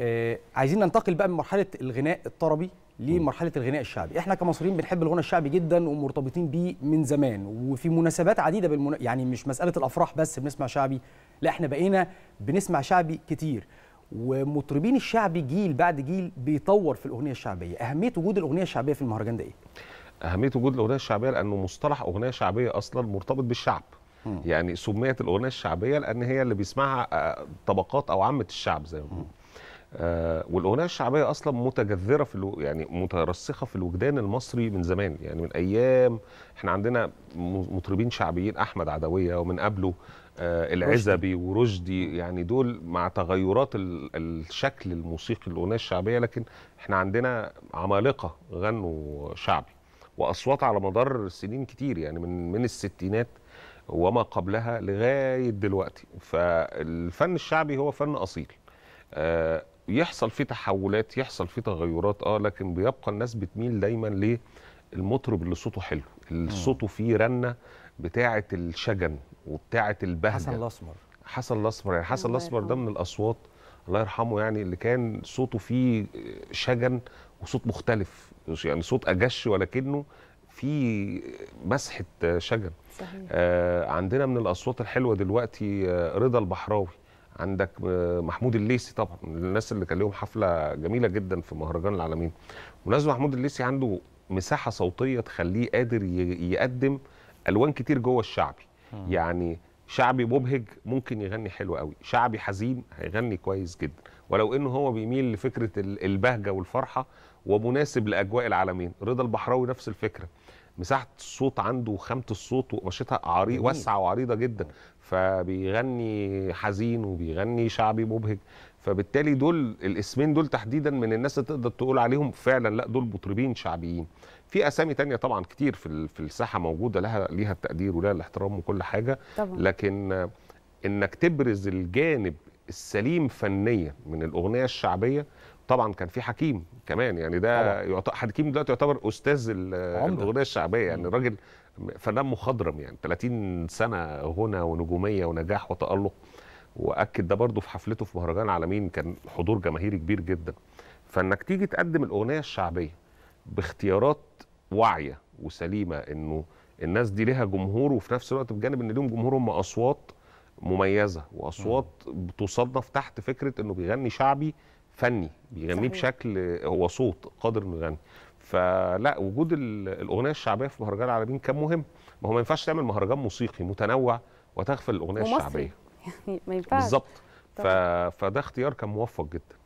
آه عايزين ننتقل بقى من مرحله الغناء الطربي لمرحله الغناء الشعبي احنا كمصريين بنحب الغناء الشعبي جدا ومرتبطين بيه من زمان وفي مناسبات عديده بالمنا... يعني مش مساله الافراح بس بنسمع شعبي لا احنا بقينا بنسمع شعبي كتير ومطربين الشعبي جيل بعد جيل بيطور في الاغنيه الشعبيه اهميه وجود الاغنيه الشعبيه في المهرجان ده ايه اهميه وجود الاغنيه الشعبيه لانه مصطلح اغنيه شعبيه اصلا مرتبط بالشعب م. يعني سميت الاغنيه الشعبيه لان هي اللي بيسمعها آه، طبقات او عامه الشعب زي ما بيقولوا آه، والاغنيه الشعبيه اصلا متجذره في الو... يعني مترسخه في الوجدان المصري من زمان يعني من ايام احنا عندنا مطربين شعبيين احمد عدويه ومن قبله آه العزبي ورشدي يعني دول مع تغيرات الشكل الموسيقي للاغنيه الشعبيه لكن احنا عندنا عمالقه غنوا شعبي واصوات على مدار سنين كتير يعني من من الستينات وما قبلها لغايه دلوقتي فالفن الشعبي هو فن اصيل آه يحصل فيه تحولات يحصل فيه تغيرات اه لكن بيبقى الناس بتميل دايما للمطرب اللي صوته حلو اللي صوته فيه رنه بتاعه الشجن وبتاعه البهجه حسن الاسمر حسن الاسمر يعني حسن الاسمر ده من الاصوات الله يرحمه يعني اللي كان صوته فيه شجن وصوت مختلف يعني صوت اجش ولكنه في مسحه شجن صحيح. آه عندنا من الاصوات الحلوه دلوقتي آه رضا البحراوي عندك محمود الليسي طبعا من الناس اللي كان لهم حفله جميله جدا في مهرجان العالمين ونازل محمود الليسي عنده مساحه صوتيه تخليه قادر يقدم الوان كتير جوه الشعبي يعني شعبي مبهج ممكن يغني حلو قوي شعبي حزين هيغني كويس جدا ولو انه هو بيميل لفكره البهجه والفرحه ومناسب لاجواء العالمين رضا البحراوي نفس الفكره مساحه الصوت عنده وخامه الصوت وقشتها عريض واسعه وعريضه جدا فبيغني حزين وبيغني شعبي مبهج فبالتالي دول الاسمين دول تحديدا من الناس اللي تقدر تقول عليهم فعلا لا دول مطربين شعبيين في اسامي تانية طبعا كتير في في الساحه موجوده لها ليها التقدير ولها الاحترام وكل حاجه طبعا. لكن انك تبرز الجانب السليم فنيا من الاغنيه الشعبيه طبعا كان في حكيم كمان يعني ده يعت... حكيم دلوقتي يعتبر استاذ الاغنيه الشعبيه يعني راجل فنان مخضرم يعني 30 سنه غنى ونجوميه ونجاح وتالق واكد ده برضه في حفلته في مهرجان عالمين كان حضور جماهيري كبير جدا فانك تيجي تقدم الاغنيه الشعبيه باختيارات واعيه وسليمه انه الناس دي ليها جمهور وفي نفس الوقت بجانب ان ليهم جمهور هم اصوات مميزه واصوات بتصنف تحت فكره انه بيغني شعبي فني بيغنيه بشكل هو صوت قادر انه يغني فلا وجود الاغنيه الشعبيه في مهرجان العالمين كان مهم ما هو ما ينفعش تعمل مهرجان موسيقي متنوع وتغفل الاغنيه الشعبيه يعني ما ينفعش بالظبط فده اختيار كان موفق جدا